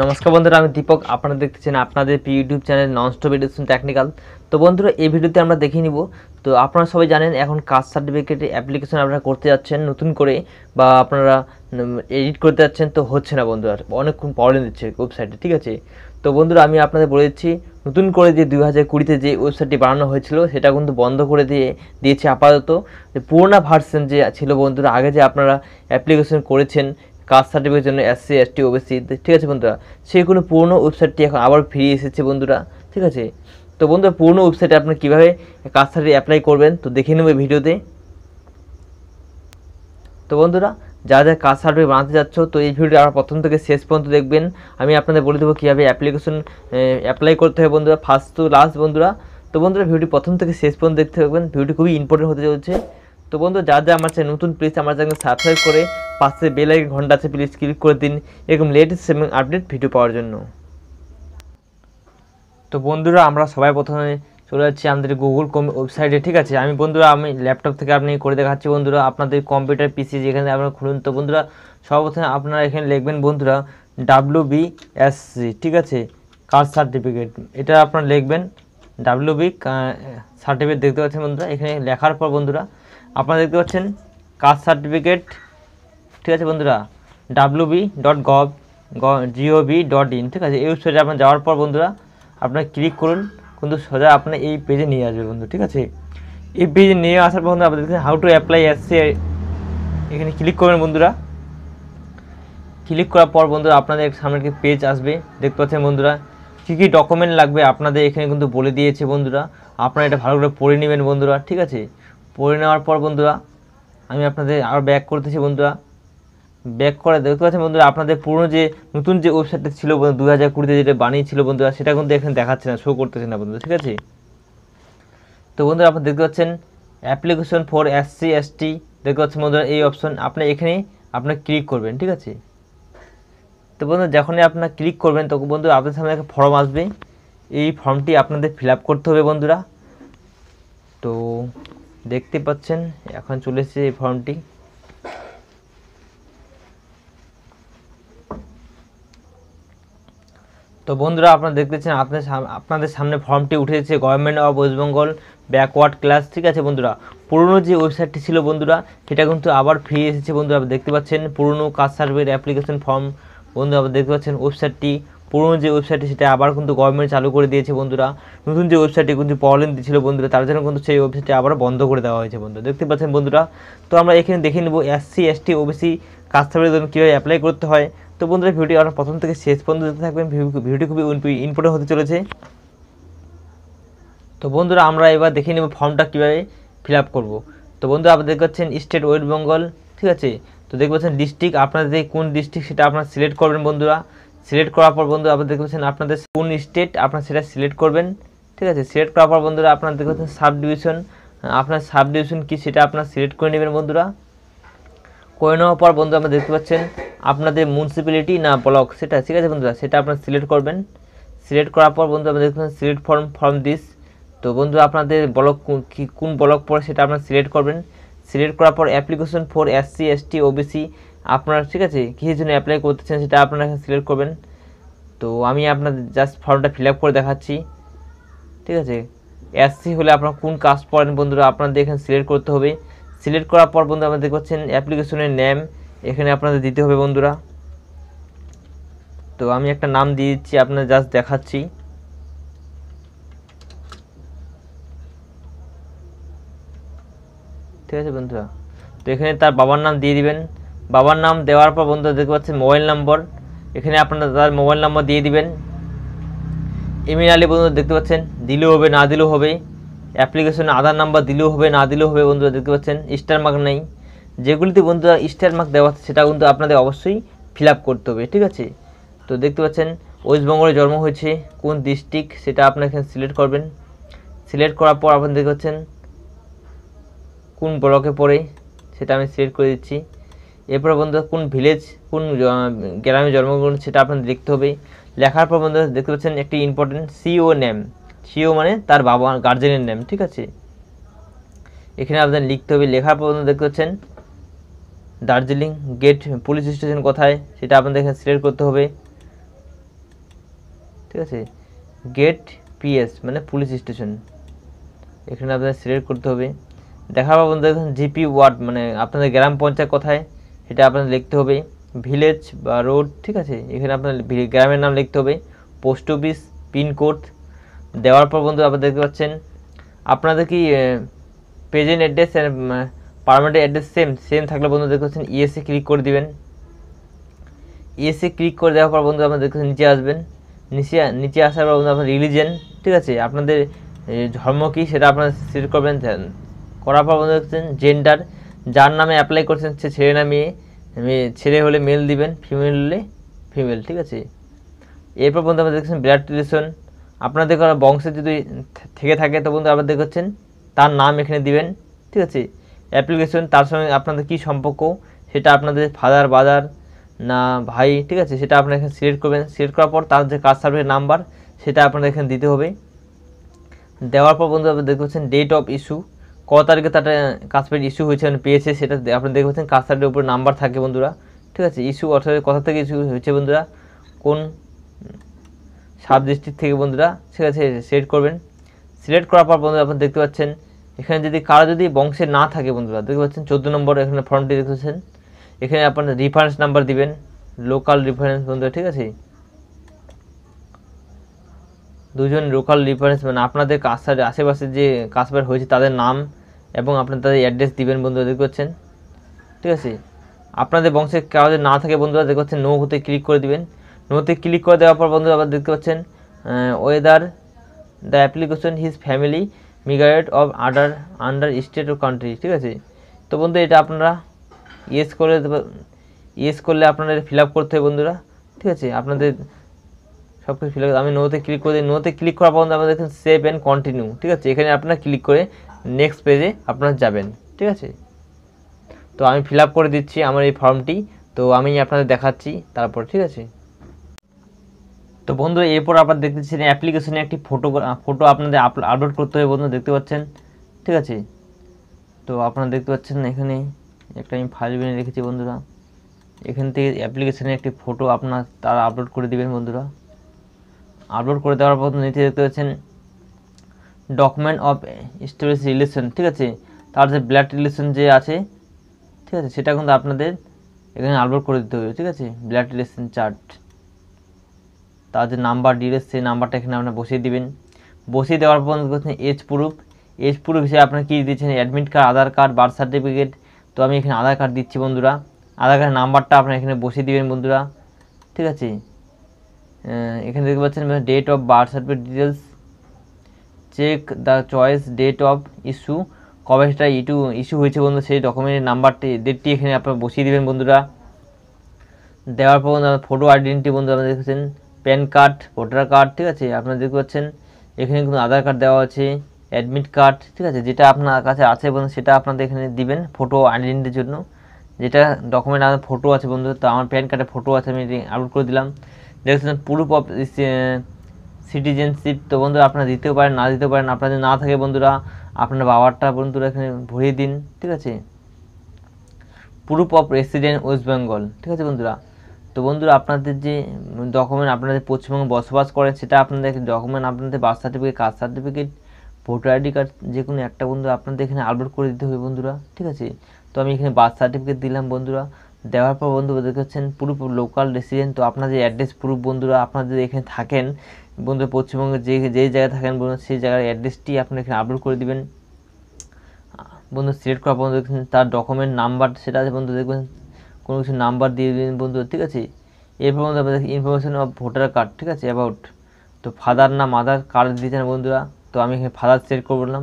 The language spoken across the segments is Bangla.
নমস্কার বন্ধুরা আমি দীপক আপনারা দেখতেছেন আপনাদের YouTube channel nonstop education technical তো বন্ধুরা এই ভিডিওতে আমরা দেখে নিব তো আপনারা সবাই জানেন এখন কাস্ট সার্টিফিকেটে অ্যাপ্লিকেশন আপনারা করতে যাচ্ছেন নতুন করে বা আপনারা এডিট করতে যাচ্ছেন তো হচ্ছে না বন্ধুরা অনেকক্ষণ প্রবলেম দিচ্ছে ওয়েবসাইটে ঠিক আছে তো বন্ধুরা আমি আপনাদের বলে দিচ্ছি নতুন করে যে দুই হাজার কুড়িতে যে ওয়েবসাইটটি বানানো হয়েছিল সেটা কিন্তু বন্ধ করে দিয়ে দিয়েছে আপাতত যে পুরোনো ভার্সন যে ছিল বন্ধুরা আগে যে আপনারা অ্যাপ্লিকেশন করেছেন কাস্ট সার্টিফিকেট জন্য এসসি এসটি ওবিসি ঠিক আছে বন্ধুরা সেই কোনো পুরনো ওয়েবসাইটটি এখন আবার ফিরে এসেছে বন্ধুরা ঠিক আছে তো বন্ধুরা পুরনো ওয়েবসাইটে আপনি কীভাবে কাস্ট সার্টিফিকেট অ্যাপ্লাই করবেন তো দেখে নেব ভিডিওতে তো বন্ধুরা যা যা কাজ সার্টিফিকেট বানাতে যাচ্ছ তো এই ভিডিওটি আপনার প্রথম থেকে শেষ পর্যন্ত দেখবেন আমি আপনাদের বলে দেবো কীভাবে অ্যাপ্লিকেশন অ্যাপ্লাই করতে হবে বন্ধুরা ফার্স্ট টু লাস্ট বন্ধুরা তো বন্ধুরা ভিডিওটি প্রথম থেকে শেষ পর্যন্ত দেখতে থাকবেন ভিডিওটি খুবই ইম্পর্টেন্ট হতে চলছে তো বন্ধু যা যা আমার চ্যানেল নতুন প্লিজ আমার চ্যানেল সাবস্ক্রাইব করে পাশে বেল আইকন ঘন্টা আছে প্লিজ ক্লিক করে দিন এরকম লেটেস্ট এবং আপডেট ভিডিও পাওয়ার জন্য তো বন্ধুরা আমরা সবাই প্রথমে চলে যাচ্ছি আমাদের গুগল কম ওয়েবসাইটে ঠিক আছে আমি বন্ধুরা আমি ল্যাপটপ থেকে আপনি করে দেখাচ্ছি বন্ধুরা আপনাদের কম্পিউটার পিসি যেখানে আপনারা খুলুন তো বন্ধুরা সর্বপ্রথমে আপনারা এখানে লিখবেন বন্ধুরা ডাব্লু সি ঠিক আছে কাস্ট সার্টিফিকেট এটা আপনারা লিখবেন ডাব্লু বি সার্টিফিকেট দেখতে পাচ্ছেন বন্ধুরা এখানে লেখার পর বন্ধুরা আপনারা দেখতে পাচ্ছেন কাস্ট সার্টিফিকেট ঠিক আছে বন্ধুরা W B dot gov GOB dot in ঠিক আছে এই উৎসবে আপনার যাওয়ার পর বন্ধুরা আপনার ক্লিক করুন কিন্তু সোজা আপনার এই পেজে নিয়ে আসবে বন্ধু ঠিক আছে এই পেজে নিয়ে আসার পর বন্ধু আপনাদের হাউ টু অ্যাপ্লাই আসছে এখানে ক্লিক করবেন বন্ধুরা ক্লিক করার পর বন্ধুরা আপনাদের সামনে একটি পেজ আসবে দেখতে পাচ্ছেন বন্ধুরা কী কী ডকুমেন্ট লাগবে আপনাদের এখানে কিন্তু বলে দিয়েছে বন্ধুরা আপনারা এটা ভালো করে পড়ে নেবেন বন্ধুরা ঠিক আছে পড়ে নেওয়ার পর বন্ধুরা আমি আপনাদের আরও ব্যাক করতেছি বন্ধুরা ব্যাক করে দেখতে পাচ্ছেন বন্ধুরা আপনাদের পুরনো যে নতুন যে ওয়েবসাইটটা ছিল দু হাজার কুড়িতে যেটা বানিয়েছিল বন্ধুরা সেটা কিন্তু এখানে দেখাচ্ছে না শো করতেছে না বন্ধুরা ঠিক আছে তো বন্ধুরা আপনি দেখতে পাচ্ছেন application for S C S T দেখতে পাচ্ছেন বন্ধুরা এই অপশন আপনি এখানে আপনার ক্লিক করবেন ঠিক আছে তো বন্ধুরা যখনই আপনার ক্লিক করবেন তখন বন্ধু আপনার সামনে একটা ফর্ম আসবে এই ফর্মটি আপনাদের ফিল করতে হবে বন্ধুরা তো দেখতে পাচ্ছেন এখন চলে এসেছে এই ফর্মটি তো বন্ধুরা আপনারা দেখতেছেন আপনার আপনাদের সামনে ফর্মটি উঠেছে government of West Bengal backward class ঠিক আছে বন্ধুরা পুরনো যে ওয়েবসাইটটি ছিল বন্ধুরা সেটা কিন্তু আবার ফিরে এসেছে বন্ধুরা দেখতে পাচ্ছেন পুরনো কাজ সার্ভের অ্যাপ্লিকেশন ফর্ম বন্ধুরা আপনারা দেখতে পাচ্ছেন ওয়েবসাইটটি পুরনো যে ওয়েবসাইটটি সেটা আবার কিন্তু গভর্নমেন্ট চালু করে দিয়েছে বন্ধুরা নতুন যে ওয়েবসাইটটি কিন্তু প্রবলেম দিয়েছিল বন্ধুরা তার জন্য কিন্তু সেই ওয়েবসাইটটি আবার বন্ধ করে দেওয়া হয়েছে বন্ধু দেখতে পাচ্ছেন বন্ধুরা তো আমরা এখানে দেখে নেব এসসি এসটি ওবিসি কাজ সার্ভের জন্য কীভাবে অ্যাপ্লাই করতে হয় তো বন্ধুরা ভিডিওটি আপনার প্রথম থেকে শেষ পর্যন্ত থাকবেন ভিডিওটি খুবই ইম্পর্টেন্ট হতে চলেছে তো বন্ধুরা আমরা এবার দেখে নেব ফর্মটা কীভাবে ফিল আপ করবো তো বন্ধুরা আপনি দেখতে পাচ্ছেন স্টেট ওয়েস্ট বেঙ্গল ঠিক আছে তো দেখতে পাচ্ছেন ডিস্ট্রিক্ট আপনাদের কোন ডিস্ট্রিক্ট সেটা আপনারা সিলেক্ট করবেন বন্ধুরা সিলেক্ট করার পর বন্ধুরা আপনি দেখতে পাচ্ছেন আপনাদের কোন স্টেট আপনারা সেটা সিলেক্ট করবেন ঠিক আছে সিলেক্ট করার পর বন্ধুরা আপনারা দেখতে পাচ্ছেন সাব ডিভিশন আপনার সাব ডিভিশন কী সেটা আপনারা সিলেক্ট করে নেবেন বন্ধুরা কয়ে নেওয়ার পর বন্ধু আমরা দেখতে পাচ্ছেন আপনাদের মিউনিসিপ্যালিটি না ব্লক সেটা ঠিক আছে বন্ধুরা সেটা আপনারা সিলেক্ট করবেন সিলেক্ট করার পর বন্ধু আমরা দেখতে সিলেক্ট ফর্ম ফর্ম দিস তো বন্ধু আপনাদের ব্লক কোন ব্লক পড়ে সেটা আপনারা সিলেক্ট করবেন সিলেক্ট করার পর application for SC ST OBC আপনারা ঠিক আছে কিসের জন্য অ্যাপ্লাই করতেছেন সেটা আপনারা সিলেক্ট করবেন তো আমি আপনাদের জাস্ট ফর্মটা ফিল করে দেখাচ্ছি ঠিক আছে এসসি হলে আপনারা কোন কাজ পড়েন বন্ধুরা আপনাদের এখানে সিলেক্ট করতে হবে সিলেক্ট করার পর বন্ধু দেখতে দেখছেন অ্যাপ্লিকেশনের নেম এখানে আপনাদের দিতে হবে বন্ধুরা তো আমি একটা নাম দিয়ে দিচ্ছি আপনার জাস্ট দেখাচ্ছি ঠিক আছে বন্ধুরা তো এখানে তার বাবার নাম দিয়ে দিবেন বাবার নাম দেওয়ার পর বন্ধুরা দেখতে পাচ্ছেন মোবাইল নম্বর এখানে আপনারা তার মোবাইল নম্বর দিয়ে দিবেন ইমেল আলি বন্ধুরা দেখতে পাচ্ছেন দিলেও হবে না দিলেও হবে অ্যাপ্লিকেশনে আধার নাম্বার দিলেও হবে না দিলেও হবে বন্ধুরা দেখতে পাচ্ছেন স্টার মার্ক নেই যেগুলিতে বন্ধুরা স্টার মার্ক দেওয়া আছে সেটা কিন্তু আপনাদের অবশ্যই ফিল করতে হবে ঠিক আছে তো দেখতে পাচ্ছেন ওয়েস্টবেঙ্গলে জন্ম হয়েছে কোন ডিস্ট্রিক্ট সেটা আপনার এখানে সিলেক্ট করবেন সিলেক্ট করার পর আপনি দেখতে পাচ্ছেন কোন ব্লকে পড়ে সেটা আমি সিলেক্ট করে দিচ্ছি এরপরে বন্ধুরা কোন ভিলেজ কোন গ্রামে জন্মগ্রহণ সেটা আপনাদের লিখতে হবে লেখার পর বন্ধুরা দেখতে পাচ্ছেন একটি ইম্পর্টেন্ট সিও নেম সিও মানে তার বাবা গার্জেনের নেম ঠিক আছে এখানে আপনার লিখতে হবে লেখা পর্যন্ত দেখতে পাচ্ছেন দার্জিলিং গেট পুলিশ স্টেশন কোথায় সেটা আপনাদের এখানে সিলেক্ট করতে হবে ঠিক আছে গেট পিএস মানে পুলিশ স্টেশন এখানে আপনাদের সিলেক্ট করতে হবে দেখা পাবো দেখুন জিপি ওয়ার্ড মানে আপনাদের গ্রাম পঞ্চায়েত কোথায় সেটা আপনাদের লিখতে হবে ভিলেজ বা রোড ঠিক আছে এখানে আপনার গ্রামের নাম লিখতে হবে পোস্ট অফিস পিনকোড দেওয়ার পর বন্ধু আপনারা দেখতে পাচ্ছেন আপনাদের কি present address permanent address same same থাকলে বন্ধু দেখতে পাচ্ছেন ইএসএ ক্লিক করে দিবেন ইএসএ ক্লিক করে দেওয়ার পর বন্ধু আপনারা দেখতে নিচে আসবেন নিচে নিচে আসার পর বন্ধু আপনার রিলিজেন ঠিক আছে আপনাদের ধর্ম কী সেটা আপনারা সিলেক্ট করবেন করার পর বন্ধু দেখছেন জেন্ডার যার নামে অ্যাপ্লাই করছেন সে ছেলে না মেয়ে ছেলে হলে মেল দিবেন ফিমেল হলে ফিমেল ঠিক আছে এরপর বন্ধু আপনারা দেখছেন ব্লাড রিলেশন আপনাদের কারো বংশে যদি থেকে থাকে তো বন্ধু আপনাদের দেখছেন তার নাম এখানে দিবেন ঠিক আছে অ্যাপ্লিকেশন তার সঙ্গে আপনাদের কি সম্পর্ক সেটা আপনাদের ফাদার বাদার না ভাই ঠিক আছে সেটা আপনারা এখানে সিলেক্ট করবেন সিলেক্ট করার পর তার যে কাস্ট সার্ভের নাম্বার সেটা আপনাদের এখানে দিতে হবে দেওয়ার পর বন্ধু আপনি দেখতে পাচ্ছেন ডেট অফ ইস্যু ক তারিখে তার কাস্ট সার্টিফিকেট ইস্যু হয়েছে মানে পেয়েছে সেটা আপনি দেখতে পাচ্ছেন কাস্ট সার্ভিসের উপরে নাম্বার থাকে বন্ধুরা ঠিক আছে ইস্যু অর্থাৎ কোথা থেকে ইস্যু হয়েছে বন্ধুরা কোন সাব ডিস্ট্রিক্ট থেকে বন্ধুরা আছে সিলেক্ট করবেন সিলেক্ট করার পর বন্ধুরা আপনারা দেখতে পাচ্ছেন এখানে যদি কারো যদি বংশে না থাকে বন্ধুরা দেখতে পাচ্ছেন চোদ্দো নম্বর এখানে ফর্মটি দেখতে পাচ্ছেন এখানে আপনার রেফারেন্স নাম্বার দিবেন লোকাল রেফারেন্স বন্ধুরা ঠিক আছে দুজন লোকাল রেফারেন্স মানে আপনাদের কাস্টার আশেপাশে যে কাস্টমার হয়েছে তাদের নাম এবং আপনার তাদের অ্যাড্রেস দিবেন বন্ধুরা দেখতে পাচ্ছেন ঠিক আছে আপনাদের বংশে কারো না থাকে বন্ধুরা দেখতে পাচ্ছেন নো হতে ক্লিক করে দিবেন নোতে ক্লিক করে দেওয়ার পর বন্ধু আবার দেখতে পাচ্ছেন whether the application his family migrated of other under state ও কান্ট্রি ঠিক আছে তো বন্ধু এটা আপনারা ইয়েস করে ইয়েস করলে আপনাদের ফিল আপ করতে হবে বন্ধুরা ঠিক আছে আপনাদের সব কিছু ফিল আমি নোতে ক্লিক করে দিই নোতে ক্লিক করার পর আপনারা দেখুন সেভ অ্যান্ড কন্টিনিউ ঠিক আছে এখানে আপনারা ক্লিক করে নেক্সট পেজে আপনারা যাবেন ঠিক আছে তো আমি ফিল করে দিচ্ছি আমার এই ফর্মটি তো আমি আপনাদের দেখাচ্ছি তারপর ঠিক আছে তো বন্ধু এরপর আবার দেখতেছেন অ্যাপ্লিকেশনে একটি ফটো ফটো আপনাদের আপলোড করতে হবে বন্ধু দেখতে পাচ্ছেন ঠিক আছে তো আপনারা দেখতে পাচ্ছেন এখানে একটা আমি ফাইল বেনে রেখেছি বন্ধুরা এখান থেকে অ্যাপ্লিকেশানে একটি ফটো আপনার তারা আপলোড করে দিবেন বন্ধুরা আপলোড করে দেওয়ার পর নিচে দেখতে পাচ্ছেন ডকুমেন্ট অফ স্টোরেজ রিলেশন ঠিক আছে তার যে ব্লাড রিলেশন যে আছে ঠিক আছে সেটা কিন্তু আপনাদের এখানে আপলোড করে দিতে হবে ঠিক আছে ব্লাড রিলেশন চার্ট তাদের নাম্বার ডিটেলস সেই নাম্বারটা এখানে আপনার বসিয়ে দেবেন বসিয়ে দেওয়ার পর বলছেন এজ প্রুফ এজ প্রুফ হিসেবে আপনার কী দিচ্ছেন admit card Aadhaar card birth certificate তো আমি এখানে আধার কার্ড দিচ্ছি বন্ধুরা আধার কার্ডের নাম্বারটা আপনার এখানে বসিয়ে দিবেন বন্ধুরা ঠিক আছে এখানে দেখতে পাচ্ছেন date of birth certificate details check the choice date of issue কবে সেটা ইটু ইস্যু হয়েছে বন্ধু সেই ডকুমেন্টের নাম্বারটি ডেটটি এখানে আপনার বসিয়ে দেবেন বন্ধুরা দেওয়ার পর ফটো আইডেন্টি বন্ধু আপনারা দেখেছেন প্যান কার্ড ভোটার কার্ড ঠিক আছে আপনারা দেখতে পাচ্ছেন এখানে কিন্তু আধার কার্ড দেওয়া আছে অ্যাডমিট কার্ড ঠিক আছে যেটা আপনার কাছে আছে বন্ধু সেটা আপনাদের এখানে দিবেন ফটো আইডেন্টিটির জন্য যেটা ডকুমেন্ট আমার ফটো আছে বন্ধু তো আমার প্যান কার্ডের ফটো আছে আমি আপলোড করে দিলাম দেখছেন প্রুফ অফ সিটিজেনশিপ তো বন্ধুরা আপনারা দিতেও পারেন না দিতে পারেন যদি না থাকে বন্ধুরা আপনার বাবারটা বন্ধুরা এখানে ভরিয়ে দিন ঠিক আছে proof of resident West Bengal ঠিক আছে বন্ধুরা তো বন্ধুরা আপনাদের যে ডকুমেন্ট আপনাদের পশ্চিমবঙ্গে বসবাস করেন সেটা আপনাদের ডকুমেন্ট আপনাদের birth certificate caste certificate voter ID card যে কোনো একটা বন্ধু আপনাদের এখানে আপলোড করে দিতে হবে বন্ধুরা ঠিক আছে তো আমি এখানে বার্থ সার্টিফিকেট দিলাম বন্ধুরা দেওয়ার পর বন্ধু দেখছেন পুরো লোকাল রেসিডেন্ট তো আপনাদের অ্যাড্রেস প্রুফ বন্ধুরা আপনাদের যদি এখানে থাকেন বন্ধুরা পশ্চিমবঙ্গে যে যেই জায়গায় থাকেন বন্ধুরা সেই জায়গার অ্যাড্রেসটি আপনারা এখানে আপলোড করে দেবেন বন্ধু সিলেক্ট করার বন্ধু দেখছেন তার ডকুমেন্ট নাম্বার সেটা আছে বন্ধু দেখবেন কোনো কিছু নাম্বার দিয়ে দিন বন্ধু ঠিক আছে এরপর বন্ধু আমাদের ইনফরমেশন অফ ভোটার কার্ড ঠিক আছে অ্যাবাউট তো ফাদার না মাদার কার্ড দিয়েছেন বন্ধুরা তো আমি এখানে ফাদার সিলেক্ট বললাম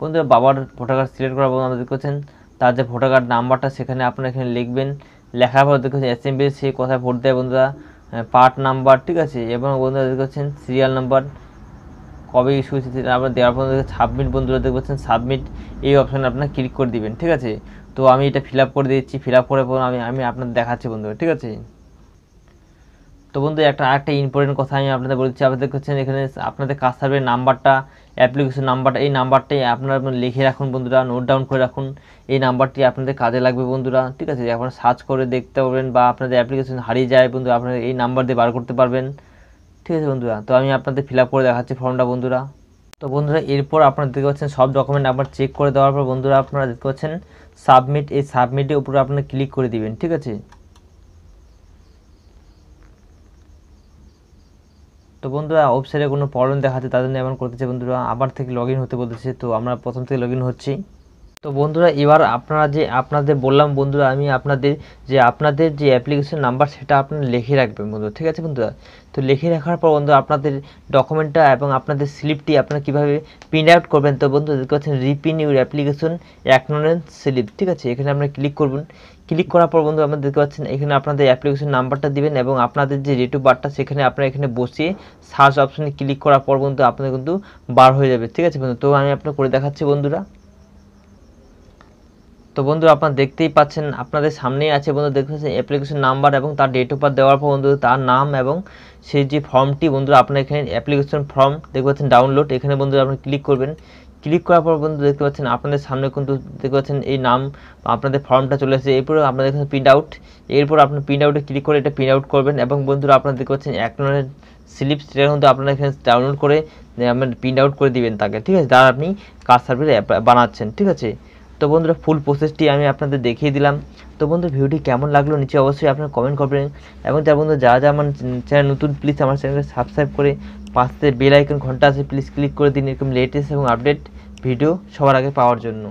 বন্ধুরা বাবার ভোটার কার্ড সিলেক্ট করার বন্ধু আমাদের করছেন তার যে ভোটার কার্ড নাম্বারটা সেখানে আপনারা এখানে লিখবেন লেখার পর দেখছেন অ্যাসেম্বলি সে কোথায় ভোট দেয় বন্ধুরা পার্ট নাম্বার ঠিক আছে এবং বন্ধুরা দেখছেন সিরিয়াল নাম্বার কবে ইস্যু হয়েছে আবার দেওয়ার পর সাবমিট বন্ধুরা দেখতে পাচ্ছেন সাবমিট এই অপশানে আপনার ক্লিক করে দিবেন ঠিক আছে তো আমি এটা ফিল করে দিচ্ছি ফিল আপ করার পর আমি আমি আপনার দেখাচ্ছি বন্ধুরা ঠিক আছে তো বন্ধু একটা আরেকটা ইম্পর্টেন্ট কথা আমি আপনাদের বলছি আপনাদের করছেন এখানে আপনাদের কাজ সার্ভের নাম্বারটা অ্যাপ্লিকেশন নাম্বারটা এই নাম্বারটাই আপনারা লিখে রাখুন বন্ধুরা নোট ডাউন করে রাখুন এই নাম্বারটি আপনাদের কাজে লাগবে বন্ধুরা ঠিক আছে আপনারা সার্চ করে দেখতে পারবেন বা আপনাদের অ্যাপ্লিকেশন হারিয়ে যায় বন্ধু আপনারা এই নাম্বার দিয়ে বার করতে পারবেন ঠিক আছে বন্ধুরা তো আমি আপনাদের ফিল করে দেখাচ্ছি ফর্মটা বন্ধুরা তো বন্ধুরা এরপর আপনারা দেখতে পাচ্ছেন সব ডকুমেন্ট আপনার চেক করে দেওয়ার পর বন্ধুরা আপনারা দেখতে পাচ্ছেন সাবমিট এই সাবমিটের উপরে আপনারা ক্লিক করে দিবেন ঠিক আছে তো বন্ধুরা ওয়েবসাইটে কোনো প্রবলেম দেখাচ্ছে তাদের জন্য এমন করতেছে বন্ধুরা আবার থেকে লগ হতে বলতেছে তো আমরা প্রথম থেকে লগ হচ্ছি তো বন্ধুরা এবার আপনারা যে আপনাদের বললাম বন্ধুরা আমি আপনাদের যে আপনাদের যে অ্যাপ্লিকেশন নাম্বার সেটা আপনারা লিখে রাখবেন বন্ধু ঠিক আছে বন্ধুরা তো লিখে রাখার পর বন্ধু আপনাদের ডকুমেন্টটা এবং আপনাদের স্লিপটি আপনারা কীভাবে প্রিন্ট আউট করবেন তো বন্ধু দেখতে পাচ্ছেন reprint your application acknowledgement slip ঠিক আছে এখানে আপনারা ক্লিক করবেন ক্লিক করার পর বন্ধু আপনারা দেখতে পাচ্ছেন এখানে আপনাদের অ্যাপ্লিকেশন নাম্বারটা দিবেন এবং আপনাদের যে রেটু বারটা সেখানে আপনারা এখানে বসিয়ে সার্চ অপশানে ক্লিক করার পর বন্ধু আপনাদের কিন্তু বার হয়ে যাবে ঠিক আছে বন্ধু তো আমি আপনার করে দেখাচ্ছি বন্ধুরা তো বন্ধু আপনার দেখতেই পাচ্ছেন আপনাদের সামনেই আছে বন্ধু দেখতেছেন অ্যাপ্লিকেশন নাম্বার এবং তার ডেট অফ বার্থ দেওয়ার পর বন্ধু তার নাম এবং সেই যে ফর্মটি বন্ধুরা আপনার এখানে অ্যাপ্লিকেশন ফর্ম দেখতে পাচ্ছেন ডাউনলোড এখানে বন্ধু আপনি ক্লিক করবেন ক্লিক করার পর বন্ধু দেখতে পাচ্ছেন আপনাদের সামনে কিন্তু দেখতে পাচ্ছেন এই নাম আপনাদের ফর্মটা চলে এসেছে এরপরে আপনাদের এখানে প্রিন্ট আউট এরপর আপনার প্রিন্ট আউটে ক্লিক করে এটা প্রিন্ট আউট করবেন এবং বন্ধুরা আপনারা দেখতে পাচ্ছেন অ্যাকনোলেজ স্লিপ সেটা কিন্তু আপনারা এখানে ডাউনলোড করে আপনার প্রিন্ট আউট করে দিবেন তাকে ঠিক আছে তার আপনি কাজ সার্ভিস বানাচ্ছেন ঠিক আছে তো বন্ধুরা ফুল প্রসেসটি আমি আপনাদের দেখিয়ে দিলাম তো বন্ধু ভিডিওটি কেমন লাগলো নিচে অবশ্যই আপনারা কমেন্ট করবেন এবং তার বন্ধু যা যা আমার চ্যানেল নতুন প্লিজ আমার চ্যানেলটা সাবস্ক্রাইব করে পাশে বেল আইকন ঘন্টা আছে প্লিজ ক্লিক করে দিন এরকম লেটেস্ট এবং আপডেট ভিডিও সবার আগে পাওয়ার জন্য